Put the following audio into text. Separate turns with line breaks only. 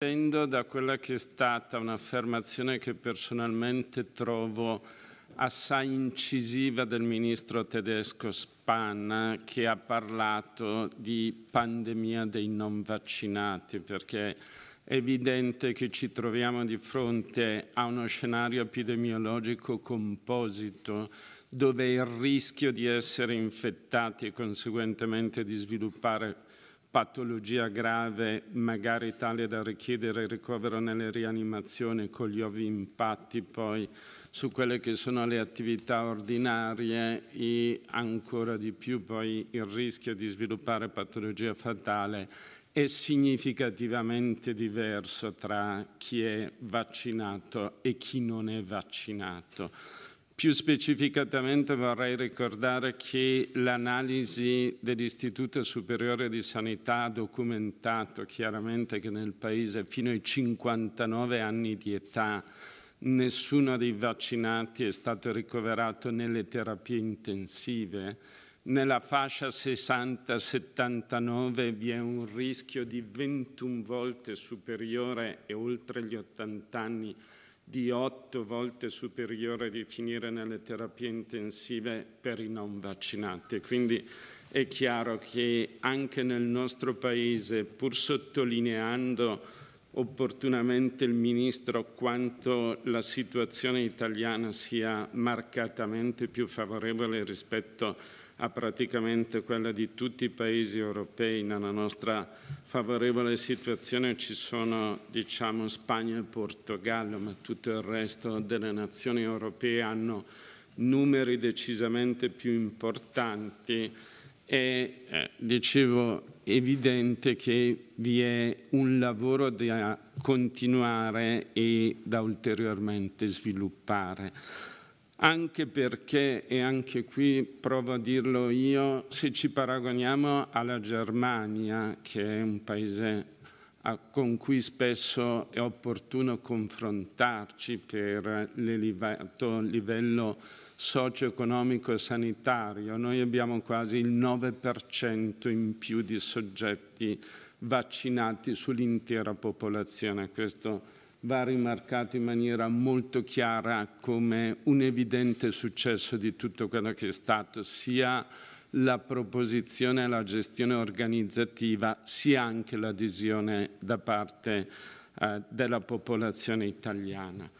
Partendo da quella che è stata un'affermazione che personalmente trovo assai incisiva del ministro tedesco Spahn che ha parlato di pandemia dei non vaccinati perché è evidente che ci troviamo di fronte a uno scenario epidemiologico composito dove il rischio di essere infettati e conseguentemente di sviluppare patologia grave, magari tale da richiedere il ricovero nelle rianimazioni con gli ovvi impatti poi su quelle che sono le attività ordinarie e ancora di più poi il rischio di sviluppare patologia fatale è significativamente diverso tra chi è vaccinato e chi non è vaccinato. Più specificatamente vorrei ricordare che l'analisi dell'Istituto Superiore di Sanità ha documentato chiaramente che nel Paese fino ai 59 anni di età nessuno dei vaccinati è stato ricoverato nelle terapie intensive. Nella fascia 60-79 vi è un rischio di 21 volte superiore e oltre gli 80 anni di otto volte superiore di finire nelle terapie intensive per i non vaccinati. Quindi è chiaro che anche nel nostro Paese, pur sottolineando opportunamente il Ministro quanto la situazione italiana sia marcatamente più favorevole rispetto a praticamente quella di tutti i paesi europei. Nella nostra favorevole situazione ci sono diciamo, Spagna e Portogallo, ma tutto il resto delle nazioni europee hanno numeri decisamente più importanti e eh, dicevo evidente che vi è un lavoro da continuare e da ulteriormente sviluppare anche perché, e anche qui provo a dirlo io, se ci paragoniamo alla Germania, che è un paese con cui spesso è opportuno confrontarci per l'elevato livello socio-economico e sanitario, noi abbiamo quasi il 9% in più di soggetti vaccinati sull'intera popolazione. Questo è va rimarcato in maniera molto chiara come un evidente successo di tutto quello che è stato sia la proposizione e la gestione organizzativa sia anche l'adesione da parte eh, della popolazione italiana.